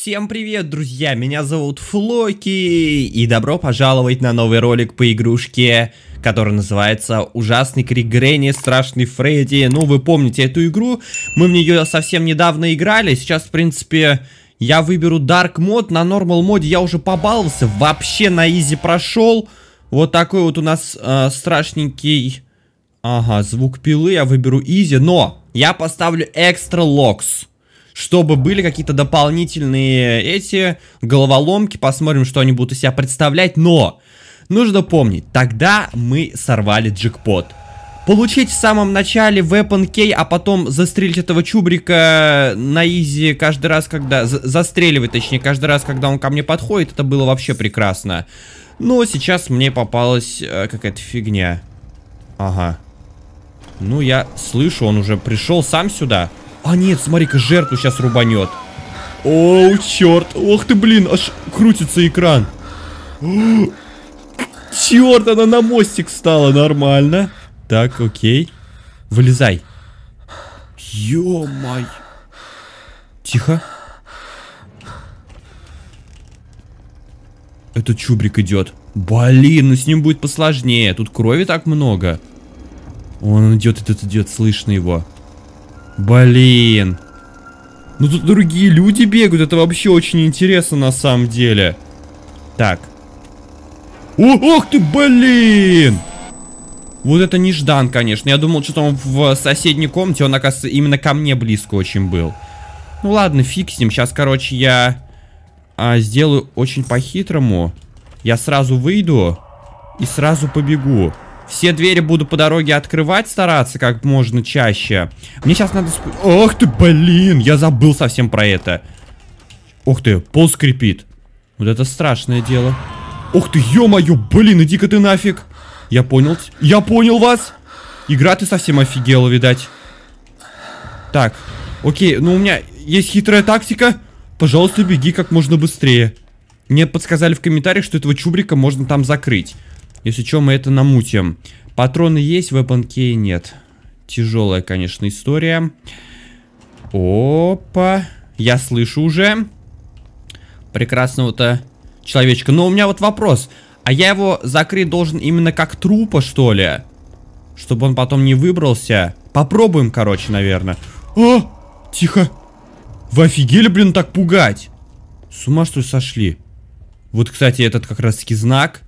Всем привет, друзья! Меня зовут Флоки, и добро пожаловать на новый ролик по игрушке, который называется «Ужасный крик Гренни, страшный Фредди». Ну, вы помните эту игру, мы в нее совсем недавно играли, сейчас, в принципе, я выберу Dark мод, на Normal моде я уже побаловался, вообще на изи прошел. Вот такой вот у нас э, страшненький, ага, звук пилы, я выберу изи, но я поставлю экстра локс чтобы были какие-то дополнительные эти головоломки, посмотрим, что они будут из себя представлять, но нужно помнить, тогда мы сорвали джекпот. Получить в самом начале weapon кей, а потом застрелить этого чубрика на изи каждый раз, когда... За застреливать, точнее, каждый раз, когда он ко мне подходит, это было вообще прекрасно. Но сейчас мне попалась э, какая-то фигня. Ага. Ну, я слышу, он уже пришел сам сюда. А нет, смотри-ка, жертву сейчас рубанет. О, черт. Ох ты, блин, аж крутится экран. Черт, она на мостик стала, нормально. Так, окей. Вылезай. Ё-май. Тихо. Этот чубрик идет. Блин, ну с ним будет посложнее. Тут крови так много. Он идет, идет, идет, слышно его. Блин. Ну тут другие люди бегают, это вообще очень интересно на самом деле. Так. О, ох ты, блин! Вот это неждан, конечно. Я думал, что он в соседней комнате, он, оказывается, именно ко мне близко очень был. Ну ладно, фиг с ним. Сейчас, короче, я а, сделаю очень по-хитрому. Я сразу выйду и сразу побегу. Все двери буду по дороге открывать, стараться как можно чаще. Мне сейчас надо... Ох ты, блин, я забыл совсем про это. Ух ты, пол скрипит. Вот это страшное дело. Ух ты, ё-моё, блин, иди-ка ты нафиг. Я понял. Я понял вас. Игра ты совсем офигела, видать. Так, окей, ну у меня есть хитрая тактика. Пожалуйста, беги как можно быстрее. Мне подсказали в комментариях, что этого чубрика можно там закрыть. Если что, мы это намутим. Патроны есть, вебанкей нет. Тяжелая, конечно, история. Опа. Я слышу уже прекрасного-то человечка. Но у меня вот вопрос. А я его закрыть должен именно как трупа, что ли? Чтобы он потом не выбрался. Попробуем, короче, наверное. О! Тихо! Вы офигели, блин, так пугать? С ума, что ли, сошли? Вот, кстати, этот как раз-таки знак.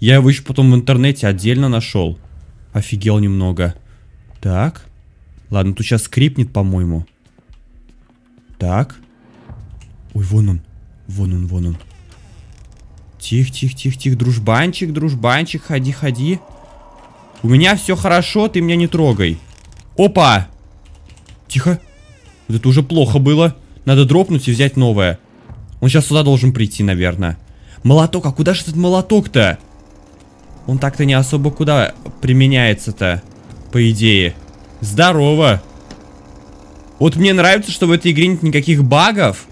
Я его еще потом в интернете отдельно нашел. Офигел немного. Так. Ладно, тут сейчас скрипнет, по-моему. Так. Ой, вон он. Вон он, вон он. Тихо, тихо, тихо, тихо. Дружбанчик, дружбанчик, ходи, ходи. У меня все хорошо, ты меня не трогай. Опа! Тихо. Вот это уже плохо было. Надо дропнуть и взять новое. Он сейчас сюда должен прийти, наверное. Молоток, а куда же этот молоток-то? Он так-то не особо куда применяется-то, по идее. Здорово! Вот мне нравится, что в этой игре нет никаких багов.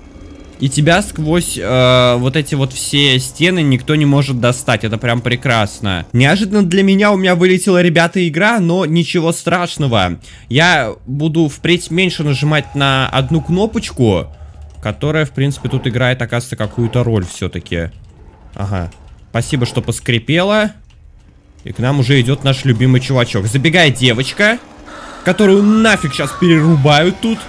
И тебя сквозь э, вот эти вот все стены никто не может достать. Это прям прекрасно. Неожиданно для меня у меня вылетела, ребята, игра, но ничего страшного. Я буду впредь меньше нажимать на одну кнопочку, которая, в принципе, тут играет, оказывается, какую-то роль все-таки. Ага. Спасибо, что поскрипела. И к нам уже идет наш любимый чувачок. Забегает девочка, которую нафиг сейчас перерубают тут.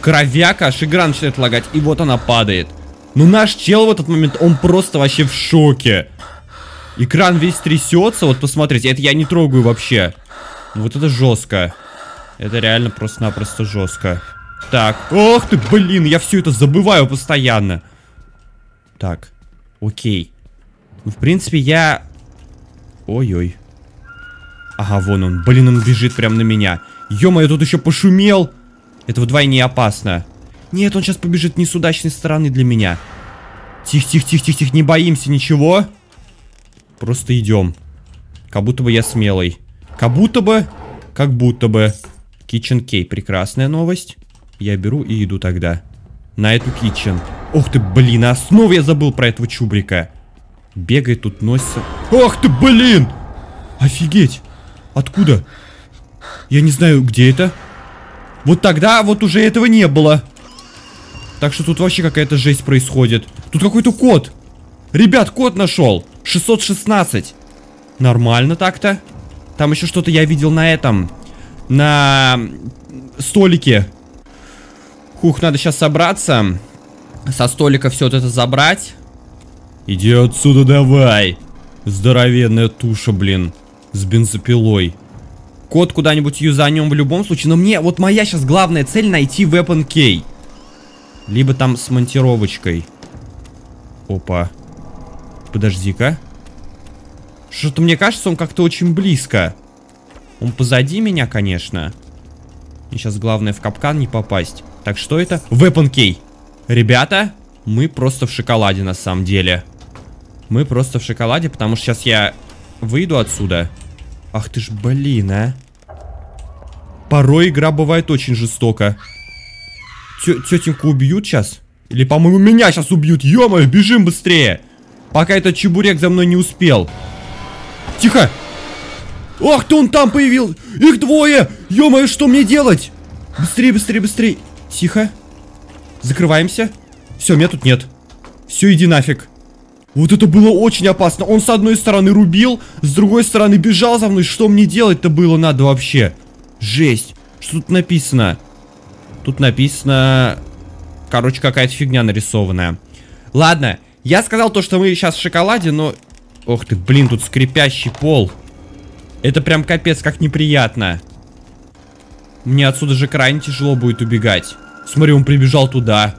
Кровяка, аж игра начинает лагать. И вот она падает. Но ну, наш чел в этот момент, он просто вообще в шоке. Экран весь трясется, вот посмотрите, это я не трогаю вообще. Ну, вот это жестко. Это реально просто-напросто жестко. Так, ох ты, блин, я все это забываю постоянно. Так, окей. Ну, в принципе, я Ой-ой. Ага, вон он. Блин, он бежит прямо на меня. Ё-моё, тут еще пошумел. Это вдвойне опасно. Нет, он сейчас побежит не с удачной стороны для меня. Тихо-тихо-тихо-тихо, не боимся ничего. Просто идем. Как будто бы я смелый. Как будто бы... Как будто бы... Kitchen Кей, прекрасная новость. Я беру и иду тогда. На эту китчен. Ох ты, блин, а снова я забыл про этого чубрика. Бегает тут, носится. Ах ты, блин! Офигеть! Откуда? Я не знаю, где это. Вот тогда вот уже этого не было. Так что тут вообще какая-то жесть происходит. Тут какой-то код. Ребят, код нашел. 616. Нормально так-то. Там еще что-то я видел на этом. На столике. Хух, надо сейчас собраться. Со столика все вот это забрать. Иди отсюда давай. Здоровенная туша, блин. С бензопилой. Код куда-нибудь юзанем в любом случае. Но мне, вот моя сейчас главная цель найти Weapon K. Либо там с монтировочкой. Опа. Подожди-ка. Что-то мне кажется, он как-то очень близко. Он позади меня, конечно. И сейчас главное в капкан не попасть. Так что это? Weapon K. Ребята, мы просто в шоколаде на самом деле. Мы просто в шоколаде, потому что сейчас я выйду отсюда. Ах ты ж, блин, а. Порой игра бывает очень жестоко. тетеньку убьют сейчас? Или, по-моему, меня сейчас убьют. Ё-моё, бежим быстрее. Пока этот чебурек за мной не успел. Тихо. Ах ты, он там появился? Их двое. Ё-моё, что мне делать? Быстрее, быстрее, быстрее. Тихо. Закрываемся. Все, меня тут нет. Все, иди нафиг. Вот это было очень опасно. Он с одной стороны рубил, с другой стороны бежал за мной. Что мне делать-то было надо вообще? Жесть. Что тут написано? Тут написано... Короче, какая-то фигня нарисованная. Ладно, я сказал то, что мы сейчас в шоколаде, но... Ох ты, блин, тут скрипящий пол. Это прям капец, как неприятно. Мне отсюда же крайне тяжело будет убегать. Смотри, он прибежал туда.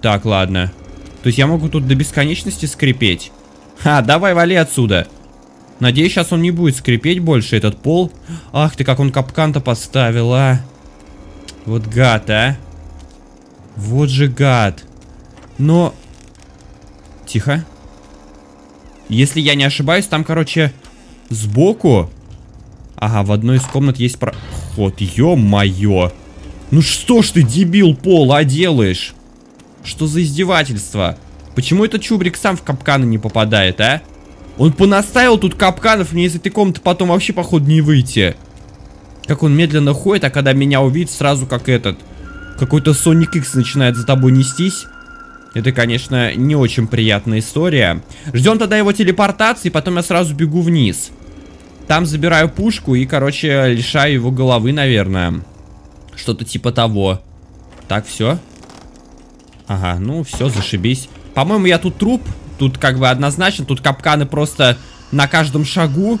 Так, ладно. То есть я могу тут до бесконечности скрипеть. Ха, давай вали отсюда. Надеюсь, сейчас он не будет скрипеть больше, этот пол. Ах ты, как он капкан-то поставил, а. Вот гад, а. Вот же гад. Но... Тихо. Если я не ошибаюсь, там, короче, сбоку... Ага, в одной из комнат есть проход. Ё-моё. Ну что ж ты, дебил, пол, а делаешь? Что за издевательство? Почему этот чубрик сам в капканы не попадает, а? Он понаставил тут капканов, мне из этой комнаты потом вообще, походу, не выйти. Как он медленно ходит, а когда меня увидит, сразу как этот... Какой-то Sonic X начинает за тобой нестись. Это, конечно, не очень приятная история. Ждем тогда его телепортации, потом я сразу бегу вниз. Там забираю пушку и, короче, лишаю его головы, наверное. Что-то типа того. Так, все. Ага, ну все, зашибись. По-моему, я тут труп. Тут как бы однозначно. Тут капканы просто на каждом шагу.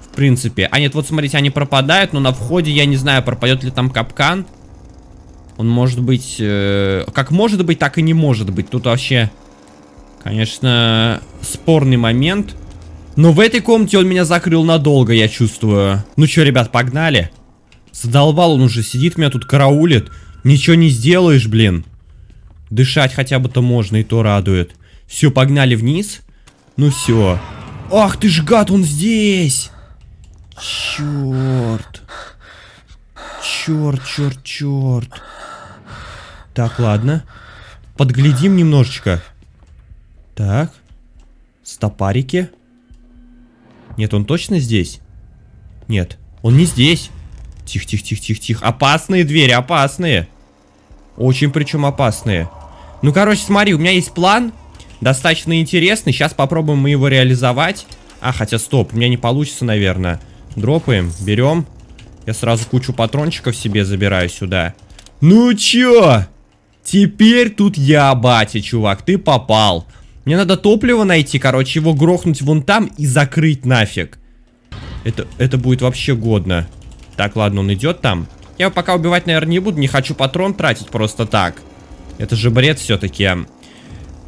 В принципе. А нет, вот смотрите, они пропадают. Но на входе я не знаю, пропадет ли там капкан. Он может быть... Э, как может быть, так и не может быть. Тут вообще, конечно, спорный момент. Но в этой комнате он меня закрыл надолго, я чувствую. Ну что, ребят, погнали. Задолбал он уже, сидит меня тут караулит. Ничего не сделаешь, блин. Дышать хотя бы-то можно, и то радует. Все, погнали вниз. Ну все. Ах ты ж гад, он здесь! Черт. Черт, черт, черт. Так, ладно. Подглядим немножечко. Так. Стопарики. Нет, он точно здесь? Нет, он не здесь. Тихо, тихо, тихо, тихо, тихо. Опасные двери, опасные. Очень причем опасные. Ну, короче, смотри, у меня есть план. Достаточно интересный. Сейчас попробуем мы его реализовать. А, хотя, стоп, у меня не получится, наверное. Дропаем, берем. Я сразу кучу патрончиков себе забираю сюда. Ну чё? Теперь тут я батя, чувак, ты попал. Мне надо топливо найти, короче, его грохнуть вон там и закрыть нафиг. Это, это будет вообще годно. Так, ладно, он идет там. Я его пока убивать, наверное, не буду, не хочу патрон тратить просто так. Это же бред все-таки.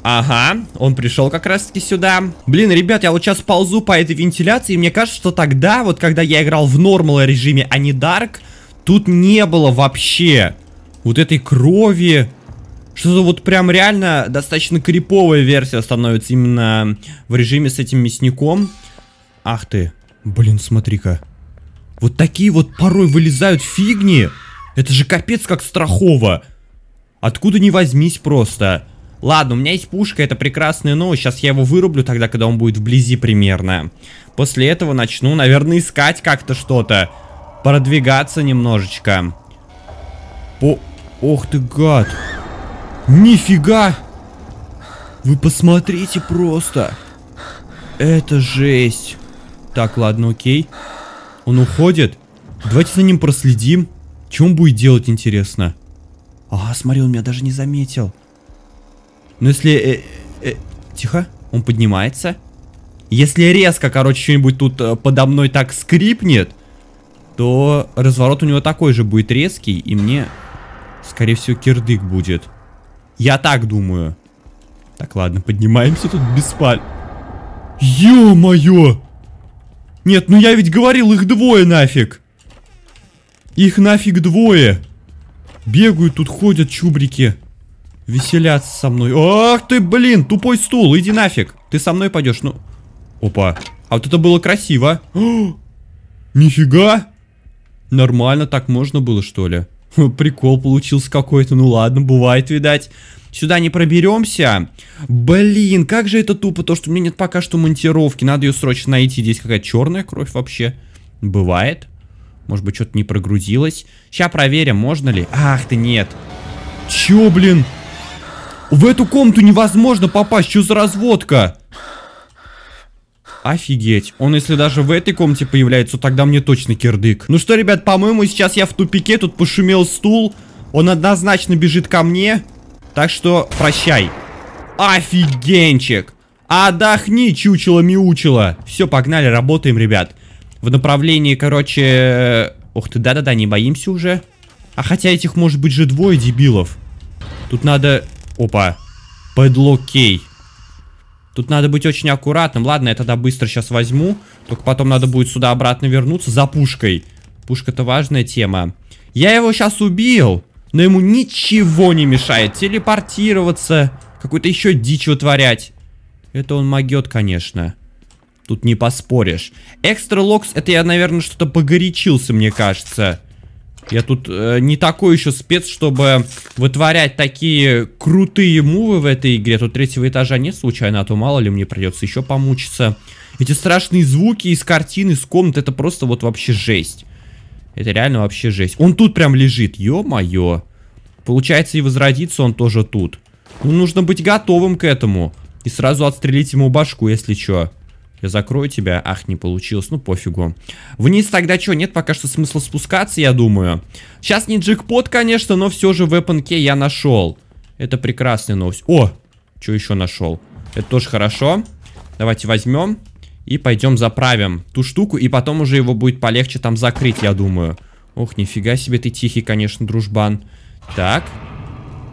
Ага, он пришел как раз таки сюда. Блин, ребят, я вот сейчас ползу по этой вентиляции, и мне кажется, что тогда, вот когда я играл в нормал режиме, а не дарк, тут не было вообще вот этой крови. Что-то вот прям реально достаточно криповая версия становится именно в режиме с этим мясником. Ах ты, блин, смотри-ка. Вот такие вот порой вылезают фигни. Это же капец как страхово. Откуда не возьмись просто. Ладно, у меня есть пушка, это прекрасная новость. Сейчас я его вырублю тогда, когда он будет вблизи примерно. После этого начну, наверное, искать как-то что-то. Продвигаться немножечко. По... Ох ты гад. Нифига. Вы посмотрите просто. Это жесть. Так, ладно, окей. Он уходит. Давайте за ним проследим. Чем будет делать, интересно? Ага, смотри, он меня даже не заметил. Ну, если... Э, э, тихо, он поднимается. Если резко, короче, что-нибудь тут э, подо мной так скрипнет, то разворот у него такой же будет резкий, и мне, скорее всего, кирдык будет. Я так думаю. Так, ладно, поднимаемся тут без спаль... Ё-моё! Нет, ну я ведь говорил, их двое нафиг! Их нафиг двое! Бегают тут, ходят чубрики. Веселятся со мной. Ах ты, блин, тупой стул, иди нафиг. Ты со мной пойдешь, ну... Опа. А вот это было красиво. О, нифига. Нормально, так можно было, что ли? Прикол получился какой-то, ну ладно, бывает, видать. Сюда не проберемся. Блин, как же это тупо, то, что у меня нет пока что монтировки. Надо ее срочно найти. Здесь какая черная кровь вообще. Бывает. Может быть, что-то не прогрузилось. Сейчас проверим, можно ли. Ах ты, нет. Чё, блин? В эту комнату невозможно попасть. Чё за разводка? Офигеть. Он если даже в этой комнате появляется, тогда мне точно кирдык. Ну что, ребят, по-моему, сейчас я в тупике. Тут пошумел стул. Он однозначно бежит ко мне. Так что прощай. Офигенчик. Отдохни, чучело-мяучело. Все, погнали, работаем, ребят в направлении, короче... Ух э, ты, да-да-да, не боимся уже. А хотя этих может быть же двое дебилов. Тут надо... Опа. Подлокей. Тут надо быть очень аккуратным. Ладно, я тогда быстро сейчас возьму. Только потом надо будет сюда обратно вернуться за пушкой. Пушка-то важная тема. Я его сейчас убил. Но ему ничего не мешает. Телепортироваться. Какую-то еще дичь вытворять. Это он могет, конечно. Тут не поспоришь. Экстра локс, это я, наверное, что-то погорячился, мне кажется. Я тут э, не такой еще спец, чтобы вытворять такие крутые мувы в этой игре. Тут третьего этажа нет случайно, а то мало ли мне придется еще помучиться. Эти страшные звуки из картины, из комнат, это просто вот вообще жесть. Это реально вообще жесть. Он тут прям лежит, ё-моё. Получается и возродиться он тоже тут. Ну, нужно быть готовым к этому. И сразу отстрелить ему башку, если чё. Я закрою тебя. Ах, не получилось. Ну, пофигу. Вниз тогда что? Нет пока что смысла спускаться, я думаю. Сейчас не джекпот, конечно, но все же в эпанке я нашел. Это прекрасная новость. О, что еще нашел? Это тоже хорошо. Давайте возьмем и пойдем заправим ту штуку. И потом уже его будет полегче там закрыть, я думаю. Ох, нифига себе ты тихий, конечно, дружбан. Так.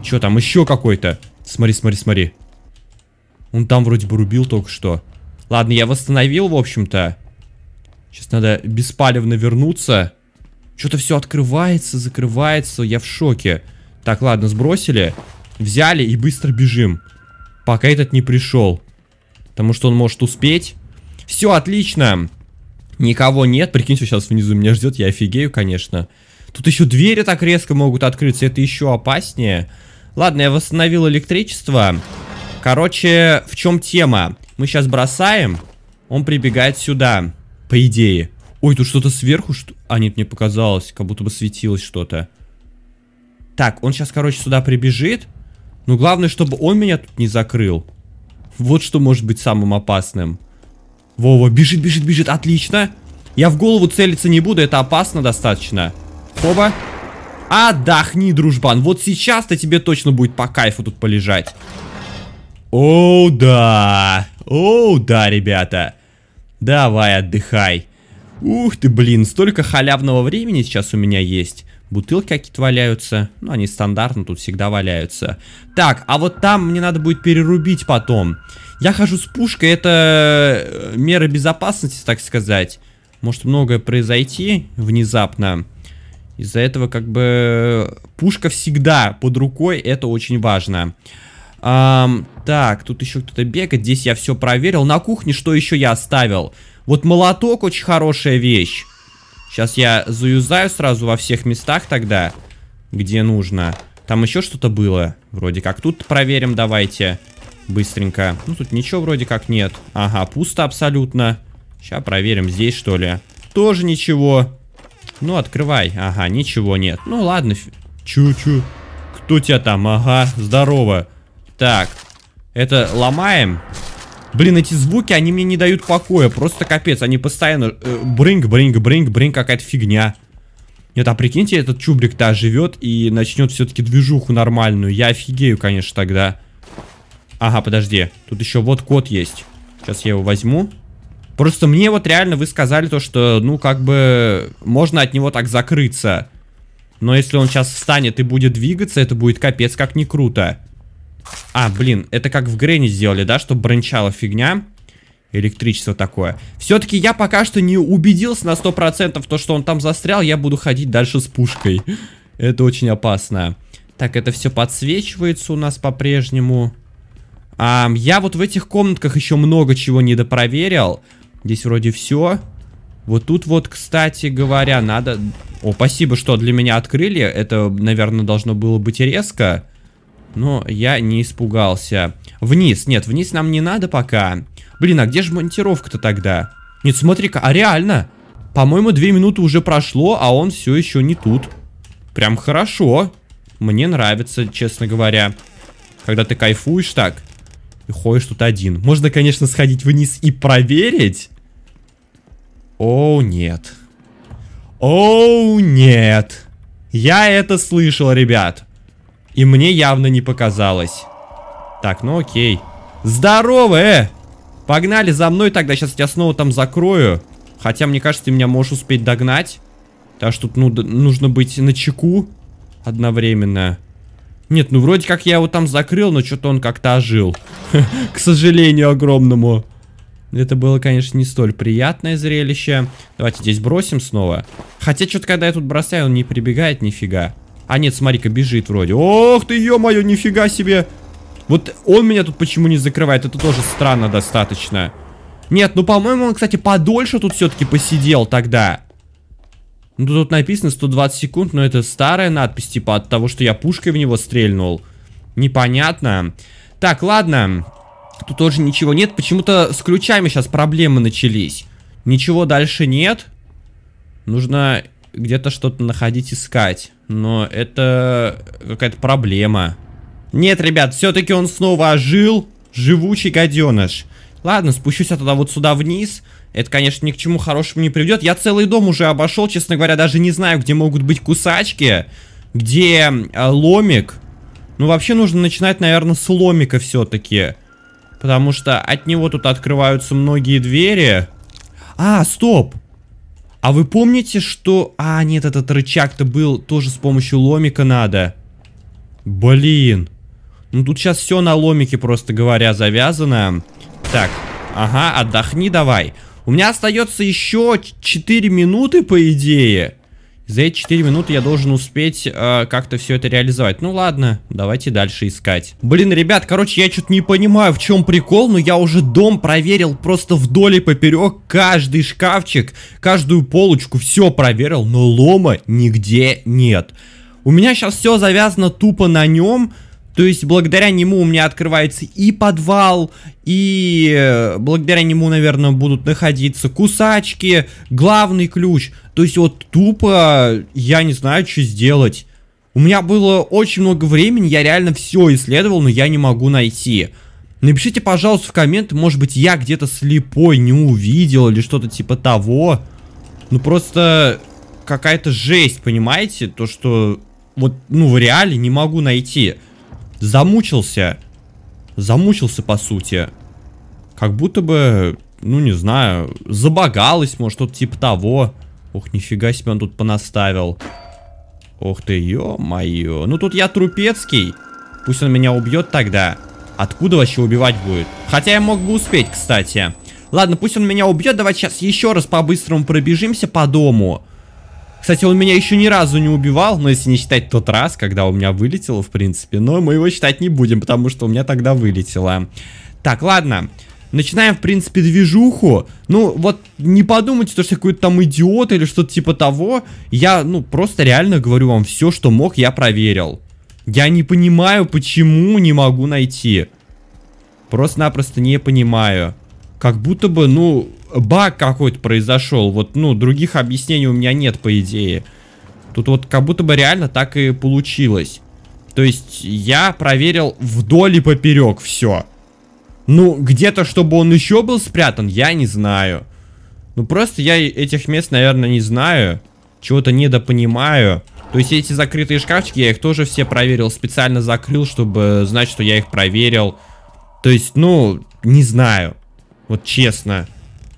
Что там еще какой-то? Смотри, смотри, смотри. Он там вроде бы рубил только что. Ладно, я восстановил, в общем-то. Сейчас надо беспалевно вернуться. Что-то все открывается, закрывается. Я в шоке. Так, ладно, сбросили. Взяли и быстро бежим. Пока этот не пришел. Потому что он может успеть. Все, отлично. Никого нет. Прикиньте, сейчас внизу меня ждет. Я офигею, конечно. Тут еще двери так резко могут открыться. Это еще опаснее. Ладно, я восстановил электричество. Короче, в чем тема? Мы сейчас бросаем. Он прибегает сюда, по идее. Ой, тут что-то сверху, что... А, нет, мне показалось, как будто бы светилось что-то. Так, он сейчас, короче, сюда прибежит. Но главное, чтобы он меня тут не закрыл. Вот что может быть самым опасным. Вова, бежит, бежит, бежит, отлично. Я в голову целиться не буду, это опасно достаточно. Хоба. Отдохни, дружбан. Вот сейчас-то тебе точно будет по кайфу тут полежать. О, да. Оу, да, ребята. Давай, отдыхай. Ух ты, блин, столько халявного времени сейчас у меня есть. Бутылки какие-то валяются. Ну, они стандартно тут всегда валяются. Так, а вот там мне надо будет перерубить потом. Я хожу с пушкой, это э, мера безопасности, так сказать. Может многое произойти внезапно. Из-за этого как бы э, пушка всегда под рукой, это очень важно. Эм, так, тут еще кто-то бегает. Здесь я все проверил. На кухне что еще я оставил? Вот молоток очень хорошая вещь. Сейчас я заюзаю сразу во всех местах тогда, где нужно. Там еще что-то было вроде как. Тут проверим давайте быстренько. Ну, тут ничего вроде как нет. Ага, пусто абсолютно. Сейчас проверим здесь, что ли. Тоже ничего. Ну, открывай. Ага, ничего нет. Ну, ладно. Чу-чу. Кто тебя там? Ага, здорово. Так, это ломаем. Блин, эти звуки, они мне не дают покоя. Просто капец, они постоянно... Э, бринг, бринг, бринг, бринг, какая-то фигня. Нет, а прикиньте, этот чубрик-то живет и начнет все-таки движуху нормальную. Я офигею, конечно, тогда. Ага, подожди. Тут еще вот код есть. Сейчас я его возьму. Просто мне вот реально вы сказали то, что, ну, как бы, можно от него так закрыться. Но если он сейчас встанет и будет двигаться, это будет капец как не круто. А, блин, это как в Грэнни сделали, да, чтобы брончала фигня. Электричество такое. Все-таки я пока что не убедился на 100% то, что он там застрял. Я буду ходить дальше с пушкой. Это очень опасно. Так, это все подсвечивается у нас по-прежнему. А, я вот в этих комнатках еще много чего не допроверил. Здесь вроде все. Вот тут вот, кстати говоря, надо... О, спасибо, что для меня открыли. Это, наверное, должно было быть резко. Но я не испугался. Вниз. Нет, вниз нам не надо пока. Блин, а где же монтировка-то тогда? Нет, смотри-ка, а реально? По-моему, две минуты уже прошло, а он все еще не тут. Прям хорошо. Мне нравится, честно говоря. Когда ты кайфуешь так и ходишь тут один. Можно, конечно, сходить вниз и проверить. О, нет. О, нет. Я это слышал, ребят. И мне явно не показалось. Так, ну окей. Здорово, э! Погнали за мной тогда, сейчас я снова там закрою. Хотя, мне кажется, ты меня можешь успеть догнать. Так что тут ну, нужно быть на чеку одновременно. Нет, ну вроде как я его там закрыл, но что-то он как-то ожил. К сожалению огромному. Это было, конечно, не столь приятное зрелище. Давайте здесь бросим снова. Хотя что-то, когда я тут бросаю, он не прибегает нифига. А нет, смотри-ка, бежит вроде. Ох ты, ё-моё, нифига себе. Вот он меня тут почему не закрывает? Это тоже странно достаточно. Нет, ну, по-моему, он, кстати, подольше тут все-таки посидел тогда. Ну, тут написано 120 секунд, но это старая надпись, типа, от того, что я пушкой в него стрельнул. Непонятно. Так, ладно. Тут тоже ничего нет. Почему-то с ключами сейчас проблемы начались. Ничего дальше нет. Нужно где-то что-то находить, искать. Но это какая-то проблема. Нет, ребят, все-таки он снова ожил. Живучий гаденыш. Ладно, спущусь я тогда вот сюда вниз. Это, конечно, ни к чему хорошему не приведет. Я целый дом уже обошел, честно говоря, даже не знаю, где могут быть кусачки, где э, ломик. Ну, вообще нужно начинать, наверное, с ломика все-таки. Потому что от него тут открываются многие двери. А, стоп! А вы помните, что... А, нет, этот рычаг-то был тоже с помощью ломика надо. Блин. Ну, тут сейчас все на ломике, просто говоря, завязано. Так, ага, отдохни давай. У меня остается еще 4 минуты, по идее. За эти 4 минуты я должен успеть э, как-то все это реализовать. Ну ладно, давайте дальше искать. Блин, ребят, короче, я что-то не понимаю, в чем прикол, но я уже дом проверил просто вдоль и поперек. Каждый шкафчик, каждую полочку, все проверил, но лома нигде нет. У меня сейчас все завязано тупо на нем, то есть, благодаря нему у меня открывается и подвал, и э, благодаря нему, наверное, будут находиться кусачки, главный ключ. То есть, вот тупо я не знаю, что сделать. У меня было очень много времени, я реально все исследовал, но я не могу найти. Напишите, пожалуйста, в комменты, может быть, я где-то слепой не увидел или что-то типа того. Ну, просто какая-то жесть, понимаете? То, что вот, ну, в реале не могу найти замучился. Замучился, по сути. Как будто бы, ну не знаю, забагалось, может, что-то типа того. Ух, нифига себе он тут понаставил. Ух ты, ё-моё. Ну тут я трупецкий. Пусть он меня убьет тогда. Откуда вообще убивать будет? Хотя я мог бы успеть, кстати. Ладно, пусть он меня убьет. Давайте сейчас еще раз по-быстрому пробежимся по дому. Кстати, он меня еще ни разу не убивал, но если не считать тот раз, когда у меня вылетело, в принципе. Но мы его считать не будем, потому что у меня тогда вылетело. Так, ладно. Начинаем, в принципе, движуху. Ну, вот не подумайте, что я какой-то там идиот или что-то типа того. Я, ну, просто реально говорю вам, все, что мог, я проверил. Я не понимаю, почему не могу найти. Просто-напросто не понимаю. Как будто бы, ну, баг какой-то произошел. Вот, ну, других объяснений у меня нет, по идее. Тут вот как будто бы реально так и получилось. То есть я проверил вдоль и поперек все. Ну, где-то, чтобы он еще был спрятан, я не знаю. Ну, просто я этих мест, наверное, не знаю. Чего-то недопонимаю. То есть эти закрытые шкафчики, я их тоже все проверил. Специально закрыл, чтобы знать, что я их проверил. То есть, ну, не знаю. Вот честно.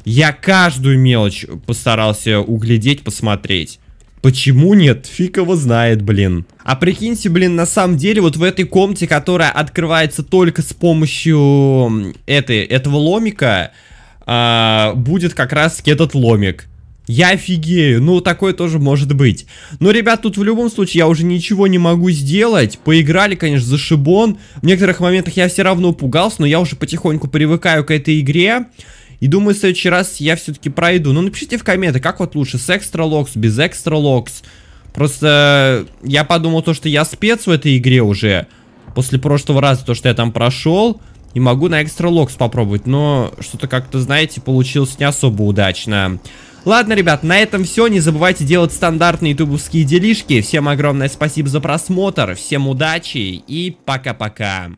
Я каждую мелочь постарался углядеть, посмотреть. Почему нет? Фиг его знает, блин. А прикиньте, блин, на самом деле, вот в этой комнате, которая открывается только с помощью этой, этого ломика, э, будет как раз этот ломик. Я офигею, ну такое тоже может быть. Но, ребят, тут в любом случае я уже ничего не могу сделать. Поиграли, конечно, за шибон. В некоторых моментах я все равно пугался, но я уже потихоньку привыкаю к этой игре. И думаю, в следующий раз я все-таки пройду. Ну, напишите в комменты, как вот лучше, с экстра локс, без экстра локс. Просто я подумал то, что я спец в этой игре уже. После прошлого раза, то, что я там прошел. И могу на экстра локс попробовать. Но что-то как-то, знаете, получилось не особо удачно. Ладно, ребят, на этом все. Не забывайте делать стандартные ютубовские делишки. Всем огромное спасибо за просмотр. Всем удачи и пока-пока.